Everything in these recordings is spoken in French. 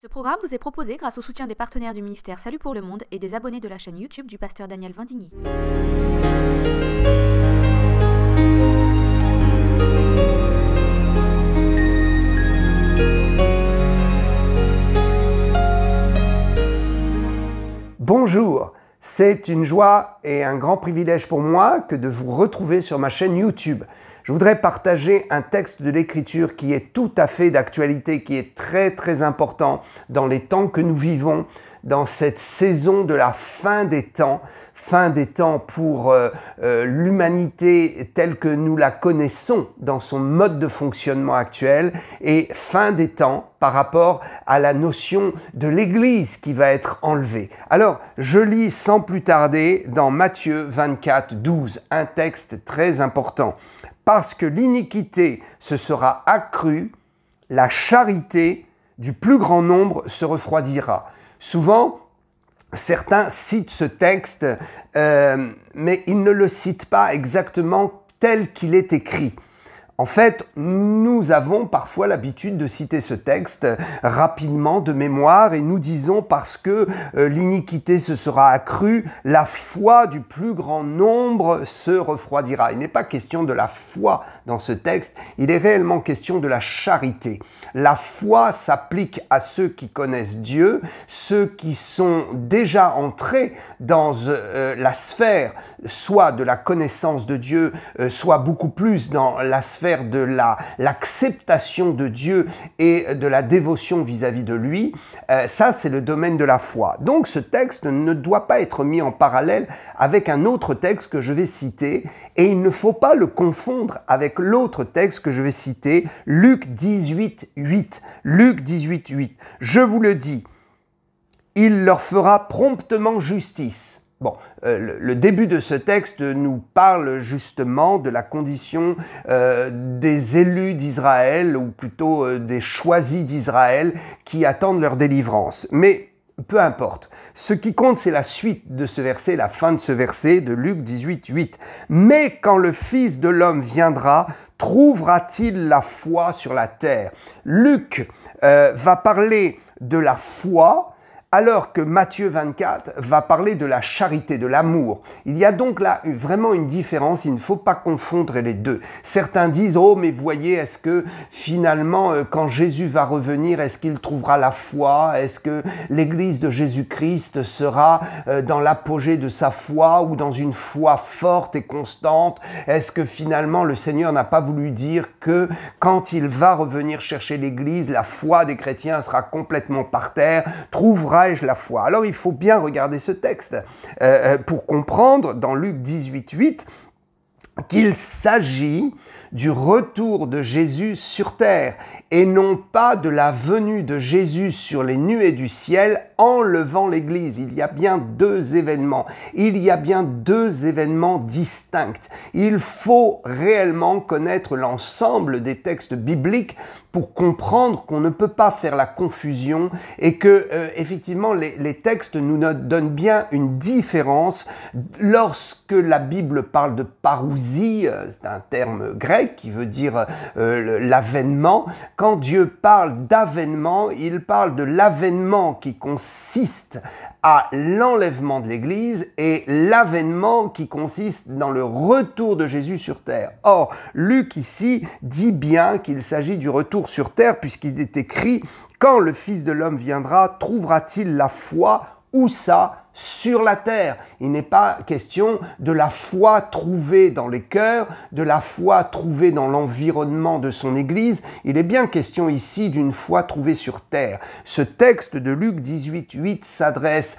Ce programme vous est proposé grâce au soutien des partenaires du ministère Salut pour le Monde et des abonnés de la chaîne YouTube du pasteur Daniel Vendigny. Bonjour, c'est une joie et un grand privilège pour moi que de vous retrouver sur ma chaîne YouTube. Je voudrais partager un texte de l'Écriture qui est tout à fait d'actualité, qui est très très important dans les temps que nous vivons, dans cette saison de la fin des temps, fin des temps pour euh, euh, l'humanité telle que nous la connaissons dans son mode de fonctionnement actuel, et fin des temps par rapport à la notion de l'Église qui va être enlevée. Alors, je lis sans plus tarder dans Matthieu 24, 12, un texte très important parce que l'iniquité se sera accrue, la charité du plus grand nombre se refroidira. Souvent, certains citent ce texte, euh, mais ils ne le citent pas exactement tel qu'il est écrit. En fait, nous avons parfois l'habitude de citer ce texte rapidement de mémoire et nous disons parce que euh, l'iniquité se sera accrue, la foi du plus grand nombre se refroidira. Il n'est pas question de la foi dans ce texte, il est réellement question de la charité. La foi s'applique à ceux qui connaissent Dieu, ceux qui sont déjà entrés dans euh, euh, la sphère soit de la connaissance de Dieu, euh, soit beaucoup plus dans la sphère de l'acceptation de Dieu et de la dévotion vis-à-vis de lui. ça, c'est le domaine de la foi. Donc ce texte ne doit pas être mis en parallèle avec un autre texte que je vais citer et il ne faut pas le confondre avec l'autre texte que je vais citer, Luc 18, 8. Luc 18, 8. Je vous le dis, il leur fera promptement justice. Bon, euh, le début de ce texte nous parle justement de la condition euh, des élus d'Israël, ou plutôt euh, des choisis d'Israël, qui attendent leur délivrance. Mais peu importe. Ce qui compte, c'est la suite de ce verset, la fin de ce verset de Luc 18, 8. Mais quand le Fils de l'homme viendra, trouvera-t-il la foi sur la terre Luc euh, va parler de la foi alors que Matthieu 24 va parler de la charité, de l'amour. Il y a donc là vraiment une différence, il ne faut pas confondre les deux. Certains disent, oh mais voyez, est-ce que finalement, euh, quand Jésus va revenir, est-ce qu'il trouvera la foi Est-ce que l'Église de Jésus-Christ sera euh, dans l'apogée de sa foi ou dans une foi forte et constante Est-ce que finalement le Seigneur n'a pas voulu dire que quand il va revenir chercher l'Église, la foi des chrétiens sera complètement par terre, trouvera la foi. Alors il faut bien regarder ce texte euh, euh, pour comprendre dans Luc 18,8 qu'il s'agit du retour de Jésus sur terre et non pas de la venue de Jésus sur les nuées du ciel en levant l'Église. Il y a bien deux événements. Il y a bien deux événements distincts. Il faut réellement connaître l'ensemble des textes bibliques pour comprendre qu'on ne peut pas faire la confusion et que euh, effectivement les, les textes nous donnent bien une différence lorsque la Bible parle de parousie, euh, c'est un terme grec qui veut dire euh, l'avènement, quand Dieu parle d'avènement, il parle de l'avènement qui consiste à l'enlèvement de l'Église et l'avènement qui consiste dans le retour de Jésus sur terre. Or, Luc ici dit bien qu'il s'agit du retour sur terre puisqu'il est écrit, quand le Fils de l'homme viendra, trouvera-t-il la foi ou ça Sur la terre. Il n'est pas question de la foi trouvée dans les cœurs, de la foi trouvée dans l'environnement de son Église. Il est bien question ici d'une foi trouvée sur terre. Ce texte de Luc 18.8 s'adresse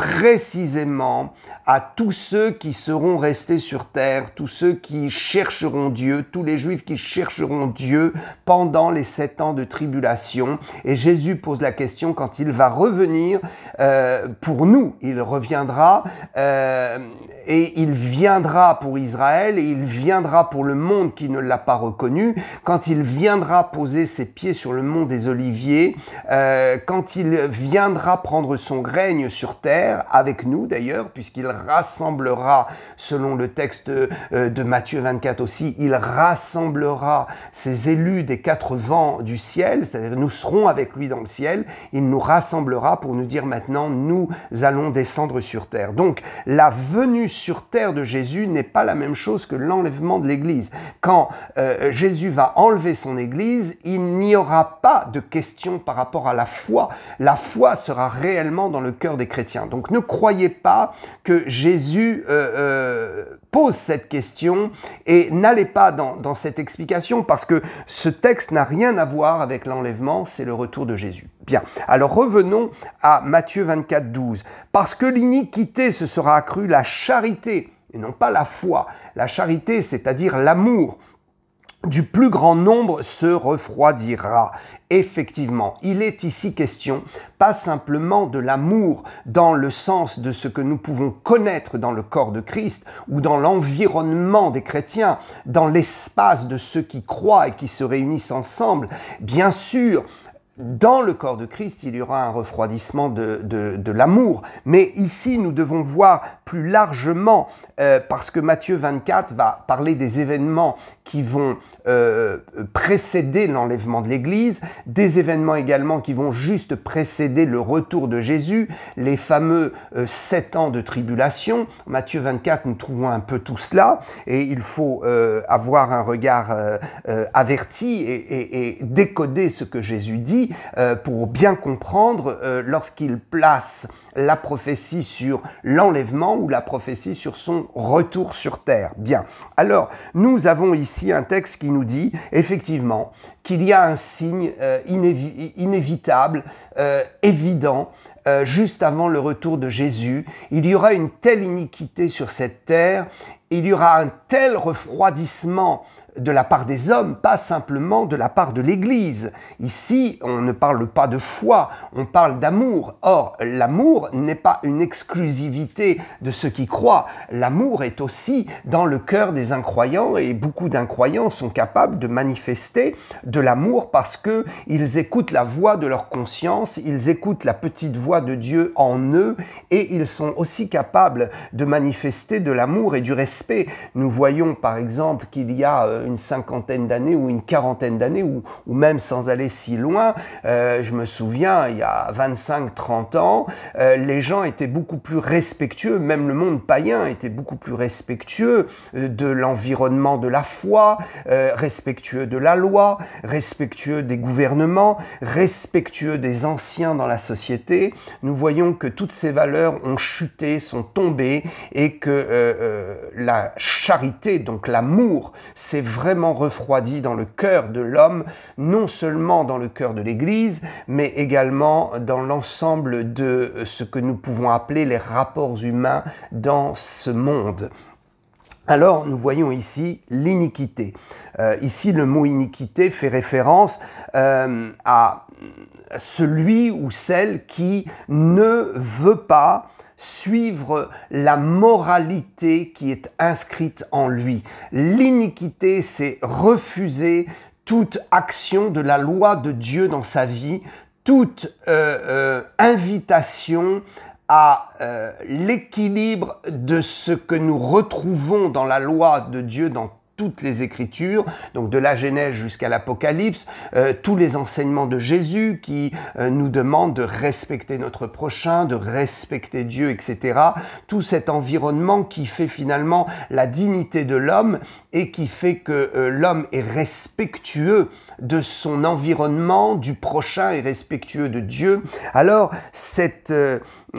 précisément à tous ceux qui seront restés sur terre, tous ceux qui chercheront Dieu, tous les juifs qui chercheront Dieu pendant les sept ans de tribulation. Et Jésus pose la question quand il va revenir euh, pour nous, il reviendra. Euh, et il viendra pour Israël et il viendra pour le monde qui ne l'a pas reconnu, quand il viendra poser ses pieds sur le mont des Oliviers, euh, quand il viendra prendre son règne sur terre, avec nous d'ailleurs, puisqu'il rassemblera, selon le texte euh, de Matthieu 24 aussi, il rassemblera ses élus des quatre vents du ciel, c'est-à-dire nous serons avec lui dans le ciel, il nous rassemblera pour nous dire maintenant, nous allons descendre sur terre. Donc la venue sur terre de Jésus n'est pas la même chose que l'enlèvement de l'Église. Quand euh, Jésus va enlever son Église, il n'y aura pas de question par rapport à la foi. La foi sera réellement dans le cœur des chrétiens. Donc ne croyez pas que Jésus... Euh, euh pose cette question et n'allez pas dans, cette explication parce que ce texte n'a rien à voir avec l'enlèvement, c'est le retour de Jésus. Bien, alors revenons à Matthieu 24, 12. Parce que l'iniquité se sera accrue, la charité, et non pas la foi, la charité, c'est-à-dire l'amour du plus grand nombre se refroidira. Effectivement, il est ici question pas simplement de l'amour dans le sens de ce que nous pouvons connaître dans le corps de Christ ou dans l'environnement des chrétiens, dans l'espace de ceux qui croient et qui se réunissent ensemble. Bien sûr, dans le corps de Christ, il y aura un refroidissement de, l'amour. Mais ici, nous devons voir plus largement, euh, parce que Matthieu 24 va parler des événements qui vont euh, précéder l'enlèvement de l'Église, des événements également qui vont juste précéder le retour de Jésus, les fameux euh, sept ans de tribulation. Matthieu 24, nous trouvons un peu tout cela, et il faut euh, avoir un regard averti et, et, décoder ce que Jésus dit pour bien comprendre lorsqu'il place la prophétie sur l'enlèvement ou la prophétie sur son retour sur terre. Bien. Alors, nous avons ici un texte qui nous dit effectivement qu'il y a un signe euh, inévitable, euh, évident, euh, juste avant le retour de Jésus. Il y aura une telle iniquité sur cette terre, il y aura un tel refroidissement de la part des hommes, pas simplement de la part de l'Église. Ici, on ne parle pas de foi, on parle d'amour. Or, l'amour n'est pas une exclusivité de ceux qui croient. L'amour est aussi dans le cœur des incroyants et beaucoup d'incroyants sont capables de manifester de l'amour parce qu'ils écoutent la voix de leur conscience, ils écoutent la petite voix de Dieu en eux et ils sont aussi capables de manifester de l'amour et du respect. Nous voyons par exemple qu'il y a euh, cinquantaine d'années ou une quarantaine d'années, ou, même sans aller si loin, euh, je me souviens, il y a 25-30 ans, euh, les gens étaient beaucoup plus respectueux, même le monde païen était beaucoup plus respectueux euh, de l'environnement de la foi, respectueux de la loi, respectueux des gouvernements, respectueux des anciens dans la société. Nous voyons que toutes ces valeurs ont chuté, sont tombées, et que la charité, donc l'amour, c'est vraiment refroidi dans le cœur de l'homme, non seulement dans le cœur de l'Église, mais également dans l'ensemble de ce que nous pouvons appeler les rapports humains dans ce monde. Alors nous voyons ici l'iniquité. Euh, ici le mot iniquité fait référence euh, à celui ou celle qui ne veut pas suivre la moralité qui est inscrite en lui. L'iniquité, c'est refuser toute action de la loi de Dieu dans sa vie, toute euh, euh, invitation à euh, l'équilibre de ce que nous retrouvons dans la loi de Dieu dans toutes les Écritures, donc de la Genèse jusqu'à l'Apocalypse, euh, tous les enseignements de Jésus qui euh, nous demandent de respecter notre prochain, de respecter Dieu, etc. Tout cet environnement qui fait finalement la dignité de l'homme et qui fait que euh, l'homme est respectueux de son environnement, du prochain et respectueux de Dieu, alors cette euh,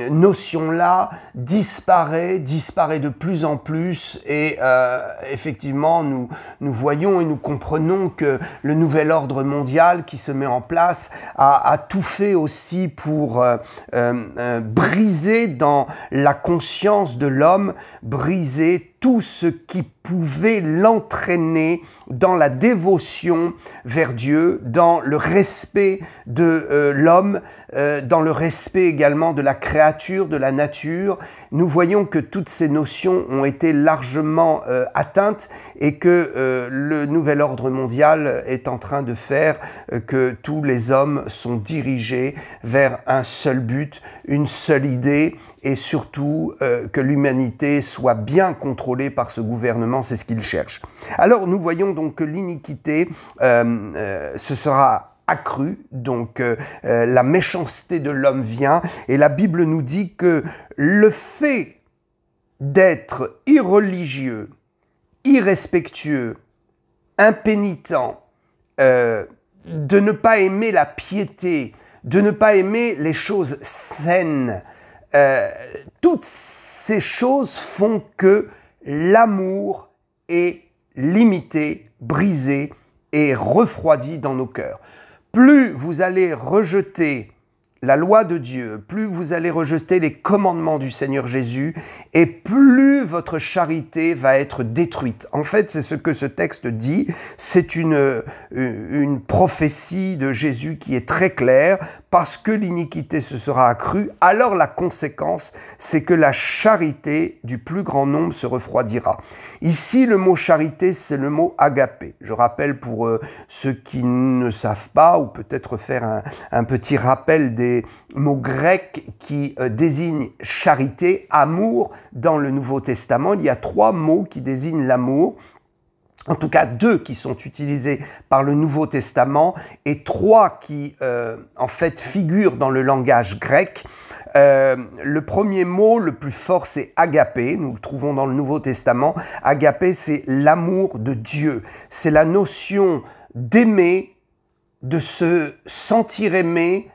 notion-là disparaît, disparaît de plus en plus et euh, effectivement nous, nous voyons et nous comprenons que le nouvel ordre mondial qui se met en place a, tout fait aussi pour euh, briser dans la conscience de l'homme, briser tout ce qui pouvait l'entraîner dans la dévotion vers Dieu, dans le respect de euh, l'homme, euh, dans le respect également de la créature, de la nature. Nous voyons que toutes ces notions ont été largement euh, atteintes et que euh, le nouvel ordre mondial est en train de faire que tous les hommes sont dirigés vers un seul but, une seule idée, et surtout que l'humanité soit bien contrôlée par ce gouvernement, c'est ce qu'il cherche. Alors nous voyons donc que l'iniquité, ce sera donc euh, euh, la méchanceté de l'homme vient, et la Bible nous dit que le fait d'être irreligieux, irrespectueux, impénitent, euh, de ne pas aimer la piété, de ne pas aimer les choses saines, toutes ces choses font que l'amour est limité, brisé et refroidi dans nos cœurs plus vous allez rejeter la loi de Dieu, plus vous allez rejeter les commandements du Seigneur Jésus, et plus votre charité va être détruite. En fait, c'est ce que ce texte dit, c'est une, euh, une prophétie de Jésus qui est très claire parce que l'iniquité se sera accrue, alors la conséquence, c'est que la charité du plus grand nombre se refroidira. Ici, le mot charité, c'est le mot agapé. Je rappelle pour euh, ceux qui ne savent pas, ou peut-être faire un, petit rappel des mots grecs qui euh, désignent charité, amour. Dans le Nouveau Testament, il y a trois mots qui désignent l'amour en tout cas deux qui sont utilisés par le Nouveau Testament et trois qui euh, en fait figurent dans le langage grec. Euh, le premier mot le plus fort, c'est agapé. Nous le trouvons dans le Nouveau Testament. Agapé, c'est l'amour de Dieu. C'est la notion d'aimer, de se sentir aimé,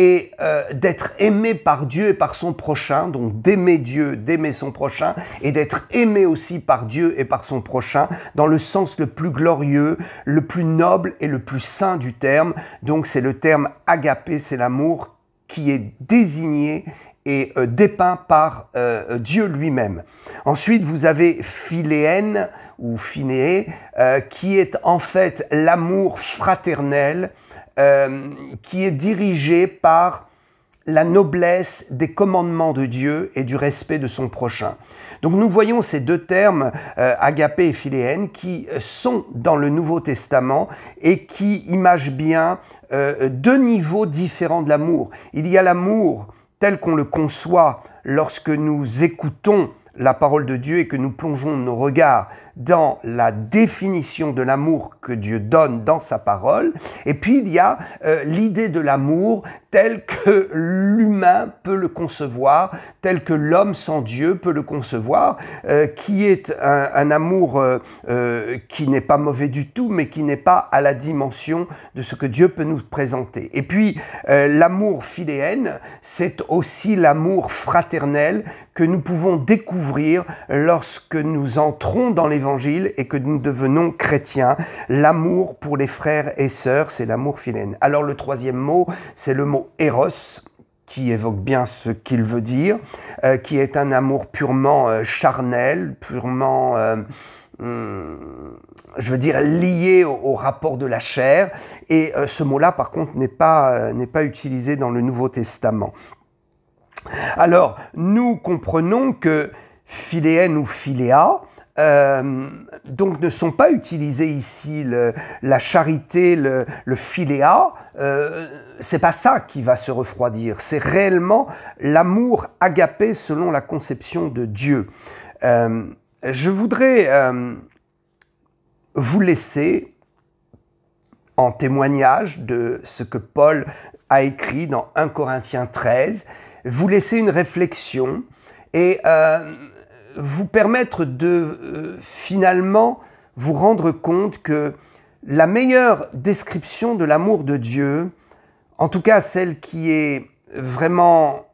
et euh, d'être aimé par Dieu et par son prochain, donc d'aimer Dieu, d'aimer son prochain, et d'être aimé aussi par Dieu et par son prochain, dans le sens le plus glorieux, le plus noble et le plus saint du terme. Donc c'est le terme agapé, c'est l'amour qui est désigné et euh, dépeint par euh, Dieu lui-même. Ensuite, vous avez Philéen ou Phinéé, qui est en fait l'amour fraternel, euh, qui est dirigé par la noblesse des commandements de Dieu et du respect de son prochain. Donc nous voyons ces deux termes, euh, agapé et philéenne, qui euh, sont dans le Nouveau Testament et qui imagent bien deux niveaux différents de l'amour. Il y a l'amour tel qu'on le conçoit lorsque nous écoutons la parole de Dieu et que nous plongeons nos regards dans la définition de l'amour que Dieu donne dans sa parole, et puis il y a euh, l'idée de l'amour tel que l'humain peut le concevoir, tel que l'homme sans Dieu peut le concevoir, euh, qui est un, amour euh, qui n'est pas mauvais du tout, mais qui n'est pas à la dimension de ce que Dieu peut nous présenter. Et puis, l'amour philéen, c'est aussi l'amour fraternel que nous pouvons découvrir lorsque nous entrons dans l'évangile et que nous devenons chrétiens. L'amour pour les frères et sœurs, c'est l'amour philène. Alors le troisième mot, c'est le mot eros, qui évoque bien ce qu'il veut dire, euh, qui est un amour purement euh, charnel, purement, euh, hmm, je veux dire, lié au, rapport de la chair. Et ce mot-là, par contre, n'est pas, n'est pas utilisé dans le Nouveau Testament. Alors, nous comprenons que philéen ou philéa, euh, donc ne sont pas utilisés ici la charité, le, le philéa. Euh, c'est pas ça qui va se refroidir. C'est réellement l'amour agapé selon la conception de Dieu. Euh, je voudrais vous laisser en témoignage de ce que Paul a écrit dans 1 Corinthiens 13, vous laisser une réflexion et vous permettre de euh, finalement vous rendre compte que la meilleure description de l'amour de Dieu, en tout cas celle qui est vraiment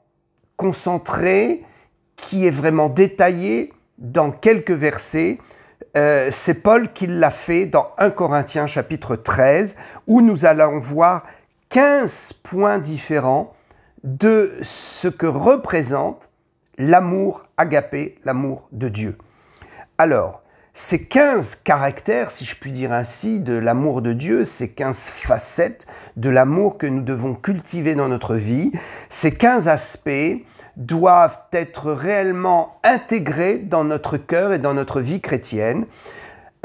concentrée, qui est vraiment détaillée dans quelques versets, euh, c'est Paul qui l'a fait dans 1 Corinthiens chapitre 13, où nous allons voir 15 points différents de ce que représente l'amour agapé, l'amour de Dieu. Alors, ces 15 caractères, si je puis dire ainsi, de l'amour de Dieu, ces 15 facettes de l'amour que nous devons cultiver dans notre vie, ces 15 aspects doivent être réellement intégrés dans notre cœur et dans notre vie chrétienne.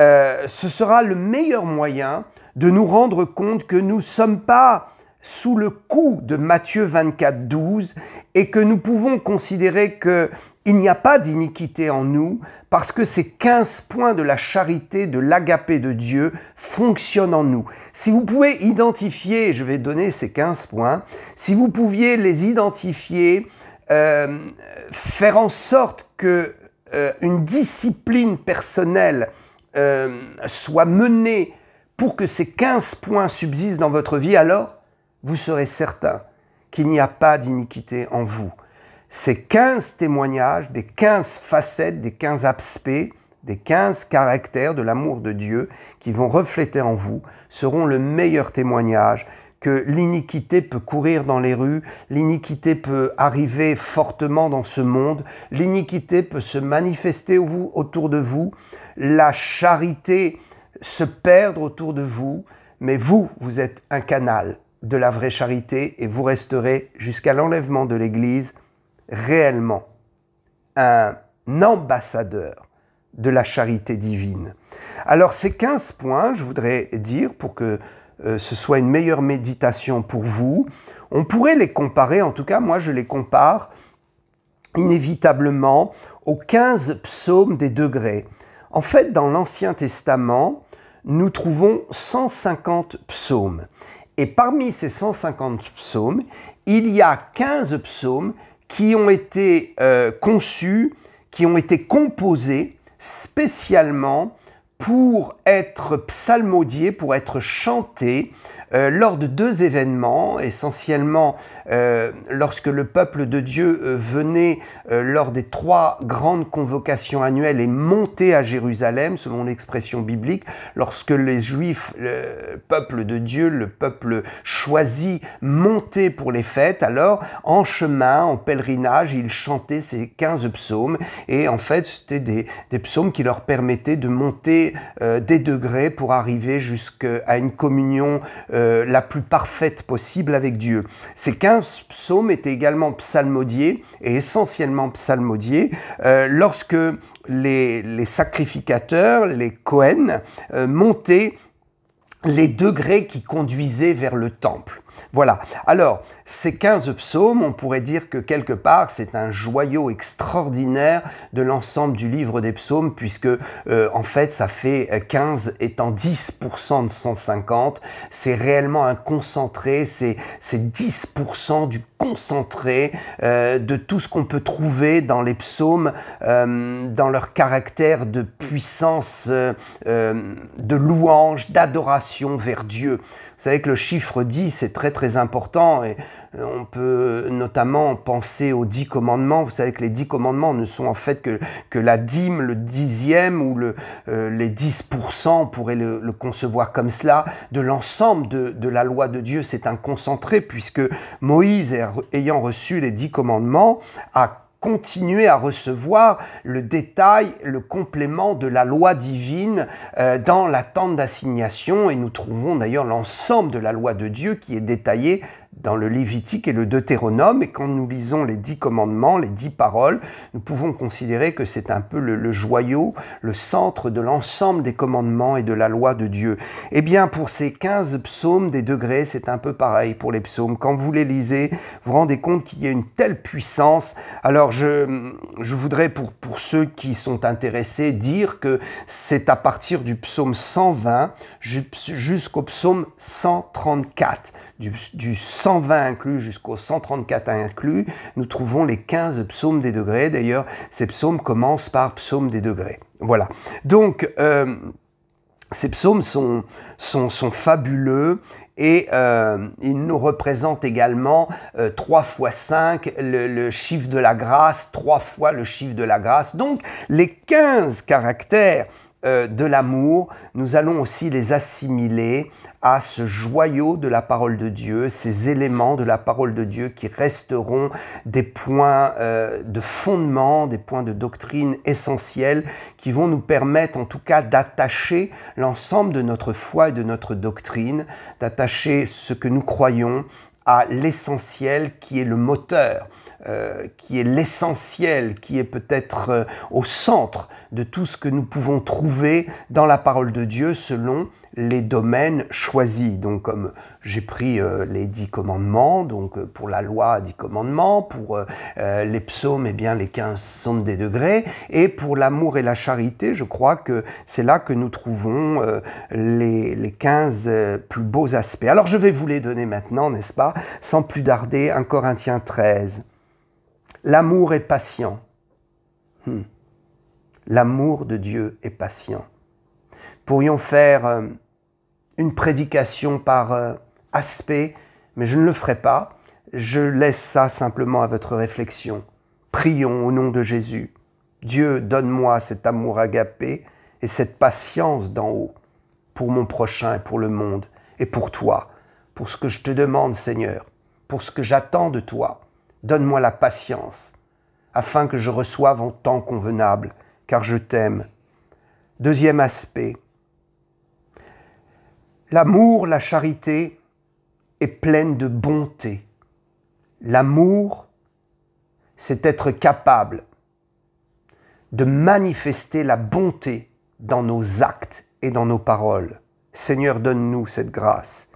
Euh, ce sera le meilleur moyen de nous rendre compte que nous ne sommes pas sous le coup de Matthieu 24, 12, et que nous pouvons considérer que il n'y a pas d'iniquité en nous, parce que ces 15 points de la charité, de l'agapé de Dieu fonctionnent en nous. Si vous pouvez identifier, je vais donner ces 15 points, si vous pouviez les identifier, euh, faire en sorte que euh, une discipline personnelle euh, soit menée pour que ces 15 points subsistent dans votre vie, alors vous serez certain qu'il n'y a pas d'iniquité en vous. Ces 15 témoignages, des 15 facettes, des 15 aspects, des 15 caractères de l'amour de Dieu qui vont refléter en vous seront le meilleur témoignage que l'iniquité peut courir dans les rues, l'iniquité peut arriver fortement dans ce monde, l'iniquité peut se manifester autour de vous, la charité se perdre autour de vous, mais vous, vous êtes un canal de la vraie charité et vous resterez jusqu'à l'enlèvement de l'Église réellement un ambassadeur de la charité divine. Alors ces 15 points, je voudrais dire, pour que euh, ce soit une meilleure méditation pour vous, on pourrait les comparer, en tout cas moi je les compare inévitablement aux 15 psaumes des degrés. En fait, dans l'Ancien Testament, nous trouvons 150 psaumes. Et parmi ces 150 psaumes, il y a 15 psaumes qui ont été euh, conçus, qui ont été composés spécialement pour être psalmodiés, pour être chantés euh, lors de deux événements, essentiellement euh, lorsque le peuple de Dieu euh, venait lors des trois grandes convocations annuelles et montait à Jérusalem, selon l'expression biblique, lorsque les Juifs, le peuple de Dieu, le peuple choisi, montait pour les fêtes, alors en chemin, en pèlerinage, ils chantaient ces 15 psaumes et en fait c'était des, des, psaumes qui leur permettaient de monter des degrés pour arriver jusqu'à une communion euh, la plus parfaite possible avec Dieu. Ces 15 psaumes étaient également psalmodiés et essentiellement psalmodiés euh, lorsque les, sacrificateurs, les Cohen, euh, montaient les degrés qui conduisaient vers le temple. Voilà. Alors, ces 15 psaumes, on pourrait dire que quelque part, c'est un joyau extraordinaire de l'ensemble du livre des psaumes, puisque euh, en fait, ça fait 15 étant 10% de 150. C'est réellement un concentré, c'est 10% du concentré euh, de tout ce qu'on peut trouver dans les psaumes, euh, dans leur caractère de puissance, euh, de louange, d'adoration vers Dieu. Vous savez que le chiffre 10 c'est très très important et euh, on peut euh, notamment penser aux dix commandements. Vous savez que les dix commandements ne sont en fait que, la dîme, le dixième ou le, euh, les cent, on pourrait le, concevoir comme cela, de l'ensemble de, la loi de Dieu. C'est un concentré puisque Moïse, er, ayant reçu les dix commandements, a continué à recevoir le détail, le complément de la loi divine dans la tente d'assignation. Et nous trouvons d'ailleurs l'ensemble de la loi de Dieu qui est détaillée dans le Lévitique et le Deutéronome, et quand nous lisons les dix commandements, les dix paroles, nous pouvons considérer que c'est un peu le, joyau, le centre de l'ensemble des commandements et de la loi de Dieu. Eh bien, pour ces quinze psaumes des degrés, c'est un peu pareil pour les psaumes. Quand vous les lisez, vous vous rendez compte qu'il y a une telle puissance. Alors, je, voudrais, pour, pour ceux qui sont intéressés, dire que c'est à partir du psaume 120 jusqu'au psaume 134 du, 120 inclus jusqu'au 134 inclus, nous trouvons les 15 psaumes des degrés. D'ailleurs, ces psaumes commencent par psaume des degrés. Voilà. Donc, euh, ces psaumes sont, fabuleux et euh, ils nous représentent également 3 euh, fois 5, le, chiffre de la grâce, 3 fois le chiffre de la grâce. Donc les 15 caractères de l'amour, nous allons aussi les assimiler à ce joyau de la parole de Dieu, ces éléments de la parole de Dieu qui resteront des points euh, de fondement, des points de doctrine essentiels qui vont nous permettre en tout cas d'attacher l'ensemble de notre foi et de notre doctrine, d'attacher ce que nous croyons à l'essentiel qui est le moteur, euh, qui est l'essentiel, qui est peut-être euh, au centre de tout ce que nous pouvons trouver dans la parole de Dieu selon les domaines choisis. Donc comme j'ai pris euh, les dix commandements, donc euh, pour la loi dix commandements, pour euh, les psaumes et eh bien les quinze sont des degrés, et pour l'amour et la charité, je crois que c'est là que nous trouvons les, les 15 plus beaux aspects. Alors je vais vous les donner maintenant, n'est-ce pas, sans plus darder, 1 Corinthiens 13. L'amour est patient. Hmm. L'amour de Dieu est patient pourrions faire une prédication par euh, aspect, mais je ne le ferai pas. Je laisse ça simplement à votre réflexion. Prions au nom de Jésus. Dieu, donne-moi cet amour agapé et cette patience d'en haut pour mon prochain et pour le monde et pour toi, pour ce que je te demande Seigneur, pour ce que j'attends de toi. Donne-moi la patience afin que je reçoive en temps convenable, car je t'aime. Deuxième aspect, L'amour, la charité est pleine de bonté. L'amour, c'est être capable de manifester la bonté dans nos actes et dans nos paroles. Seigneur, donne-nous cette grâce.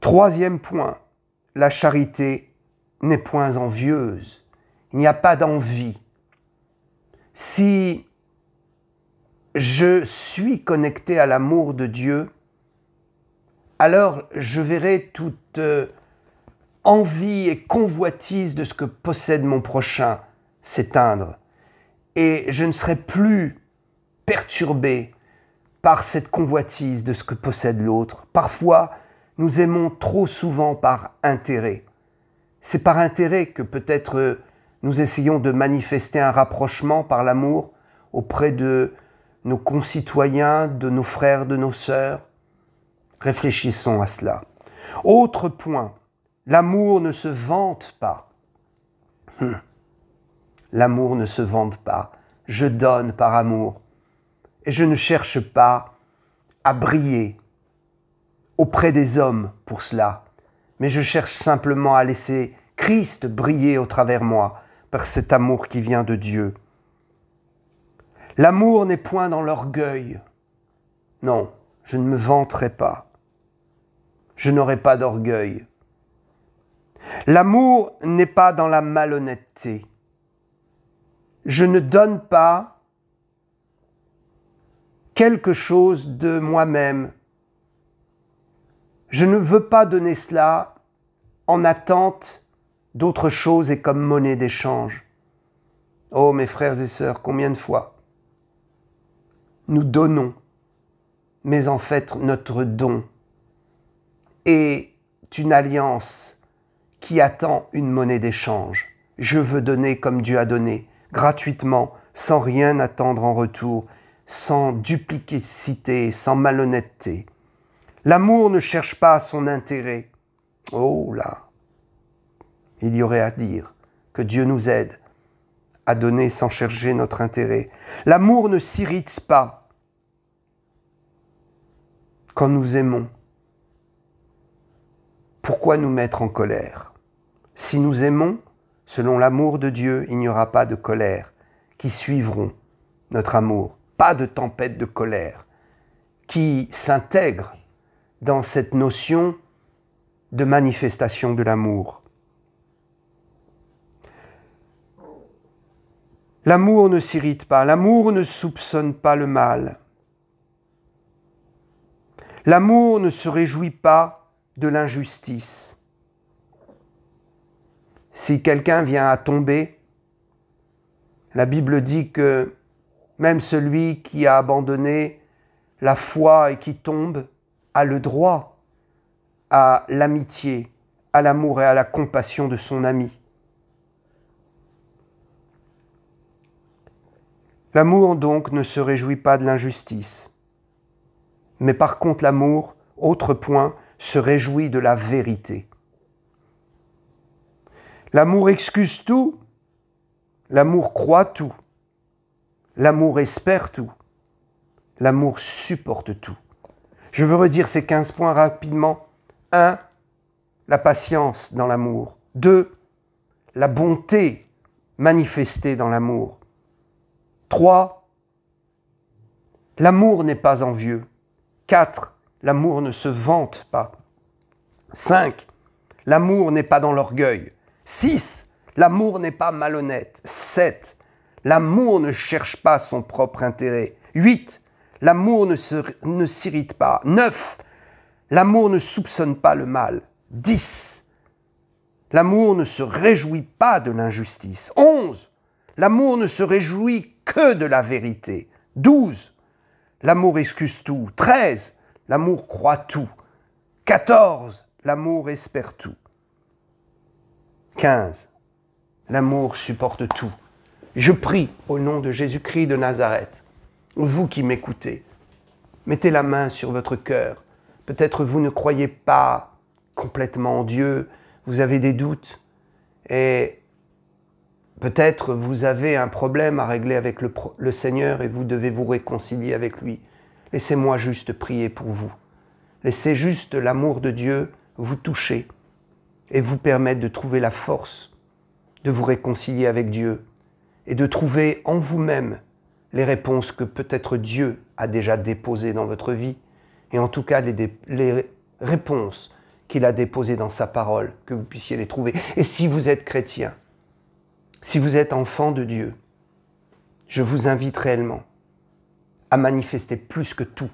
Troisième point, la charité n'est point envieuse. Il n'y a pas d'envie. Si je suis connecté à l'amour de Dieu, alors je verrai toute euh, envie et convoitise de ce que possède mon prochain s'éteindre, et je ne serai plus perturbé par cette convoitise de ce que possède l'autre. Parfois, nous aimons trop souvent par intérêt. C'est par intérêt que peut-être euh, nous essayons de manifester un rapprochement par l'amour auprès de nos concitoyens, de nos frères, de nos sœurs, Réfléchissons à cela. Autre point, l'amour ne se vante pas. Hmm. L'amour ne se vante pas. Je donne par amour. Et je ne cherche pas à briller auprès des hommes pour cela, mais je cherche simplement à laisser Christ briller au travers moi par cet amour qui vient de Dieu. L'amour n'est point dans l'orgueil. Non, je ne me vanterai pas je n'aurai pas d'orgueil. L'amour n'est pas dans la malhonnêteté. Je ne donne pas quelque chose de moi-même. Je ne veux pas donner cela en attente d'autre chose et comme monnaie d'échange. Oh mes frères et sœurs, combien de fois nous donnons, mais en fait notre don est une alliance qui attend une monnaie d'échange. Je veux donner comme Dieu a donné, gratuitement, sans rien attendre en retour, sans duplicité, sans malhonnêteté. L'amour ne cherche pas son intérêt. Oh là, il y aurait à dire que Dieu nous aide à donner sans chercher notre intérêt. L'amour ne s'irrite pas quand nous aimons. Pourquoi nous mettre en colère Si nous aimons, selon l'amour de Dieu, il n'y aura pas de colère, qui suivront notre amour, pas de tempête de colère, qui s'intègre dans cette notion de manifestation de l'amour. L'amour ne s'irrite pas, l'amour ne soupçonne pas le mal. L'amour ne se réjouit pas de l'injustice. Si quelqu'un vient à tomber, la Bible dit que même celui qui a abandonné la foi et qui tombe a le droit à l'amitié, à l'amour et à la compassion de son ami. L'amour donc ne se réjouit pas de l'injustice. Mais par contre l'amour, autre point, se réjouit de la vérité. L'amour excuse tout, l'amour croit tout, l'amour espère tout, l'amour supporte tout. Je veux redire ces 15 points rapidement. 1. La patience dans l'amour. 2. La bonté manifestée dans l'amour. 3. L'amour n'est pas envieux. 4. L'amour ne se vante pas. 5. L'amour n'est pas dans l'orgueil. 6. L'amour n'est pas malhonnête. 7. L'amour ne cherche pas son propre intérêt. 8. L'amour ne, s'irrite pas. 9. L'amour ne soupçonne pas le mal. 10. L'amour ne se réjouit pas de l'injustice. 11. L'amour ne se réjouit que de la vérité. 12. L'amour excuse tout. 13. L'amour croit tout. 14. L'amour espère tout. 15. L'amour supporte tout. Je prie au nom de Jésus-Christ de Nazareth. Vous qui m'écoutez, mettez la main sur votre cœur. Peut-être vous ne croyez pas complètement en Dieu, vous avez des doutes et peut-être vous avez un problème à régler avec le, le Seigneur et vous devez vous réconcilier avec lui. Laissez-moi juste prier pour vous. Laissez juste l'amour de Dieu vous toucher et vous permettre de trouver la force de vous réconcilier avec Dieu et de trouver en vous-même les réponses que peut-être Dieu a déjà déposées dans votre vie et en tout cas les, les réponses qu'il a déposées dans sa parole, que vous puissiez les trouver. Et si vous êtes chrétien, si vous êtes enfant de Dieu, je vous invite réellement à manifester plus que tout.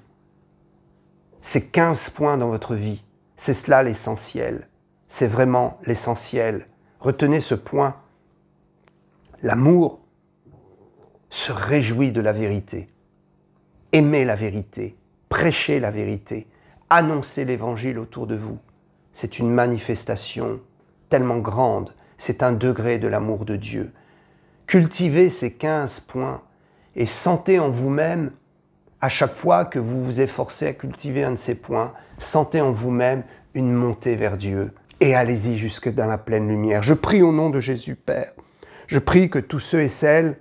Ces 15 points dans votre vie, c'est cela l'essentiel. C'est vraiment l'essentiel. Retenez ce point. L'amour se réjouit de la vérité. Aimez la vérité. Prêchez la vérité. Annoncez l'évangile autour de vous. C'est une manifestation tellement grande. C'est un degré de l'amour de Dieu. Cultivez ces 15 points et sentez en vous-même à chaque fois que vous vous efforcez à cultiver un de ces points, sentez en vous-même une montée vers Dieu et allez-y jusque dans la pleine lumière. Je prie au nom de Jésus Père. Je prie que tous ceux et celles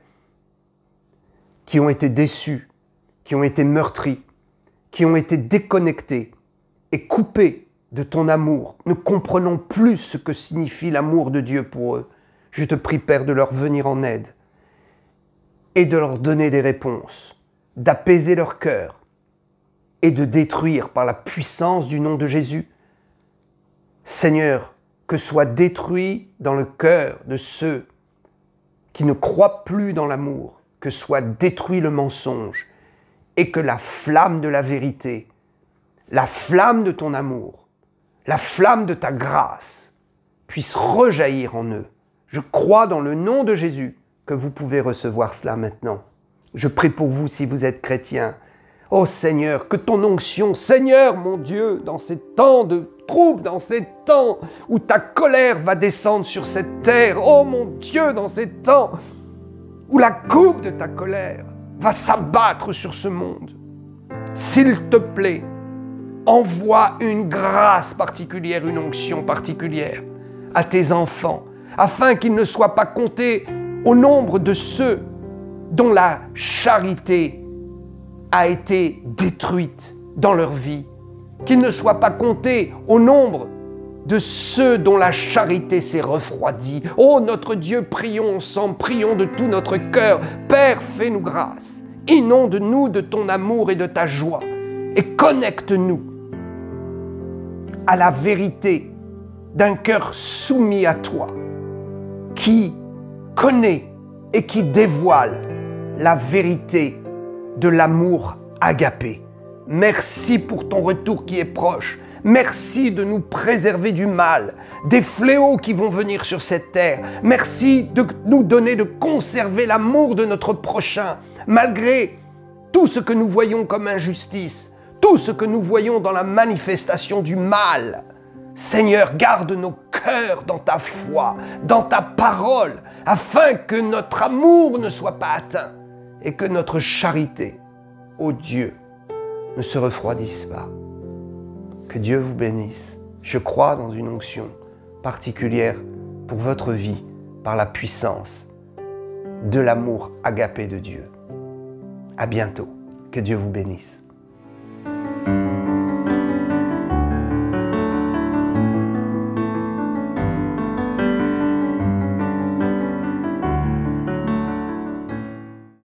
qui ont été déçus, qui ont été meurtris, qui ont été déconnectés et coupés de ton amour, ne comprenant plus ce que signifie l'amour de Dieu pour eux, je te prie Père de leur venir en aide et de leur donner des réponses d'apaiser leur cœur et de détruire par la puissance du nom de Jésus. Seigneur, que soit détruit dans le cœur de ceux qui ne croient plus dans l'amour, que soit détruit le mensonge et que la flamme de la vérité, la flamme de ton amour, la flamme de ta grâce puisse rejaillir en eux. Je crois dans le nom de Jésus que vous pouvez recevoir cela maintenant. Je prie pour vous si vous êtes chrétien. Ô Seigneur, que ton onction, Seigneur mon Dieu, dans ces temps de troubles, dans ces temps où ta colère va descendre sur cette terre, ô mon Dieu, dans ces temps où la coupe de ta colère va s'abattre sur ce monde, s'il te plaît, envoie une grâce particulière, une onction particulière à tes enfants, afin qu'ils ne soient pas comptés au nombre de ceux dont la charité a été détruite dans leur vie, qu'ils ne soient pas comptés au nombre de ceux dont la charité s'est refroidie. Ô notre Dieu, prions ensemble, prions de tout notre cœur. Père, fais-nous grâce, inonde-nous de ton amour et de ta joie, et connecte-nous à la vérité d'un cœur soumis à toi, qui connaît et qui dévoile la vérité de l'amour agapé. Merci pour ton retour qui est proche. Merci de nous préserver du mal, des fléaux qui vont venir sur cette terre. Merci de nous donner de conserver l'amour de notre prochain, malgré tout ce que nous voyons comme injustice, tout ce que nous voyons dans la manifestation du mal. Seigneur, garde nos cœurs dans ta foi, dans ta parole, afin que notre amour ne soit pas atteint et que notre charité, ô Dieu, ne se refroidisse pas. Que Dieu vous bénisse. Je crois dans une onction particulière pour votre vie par la puissance de l'amour agapé de Dieu. À bientôt. Que Dieu vous bénisse.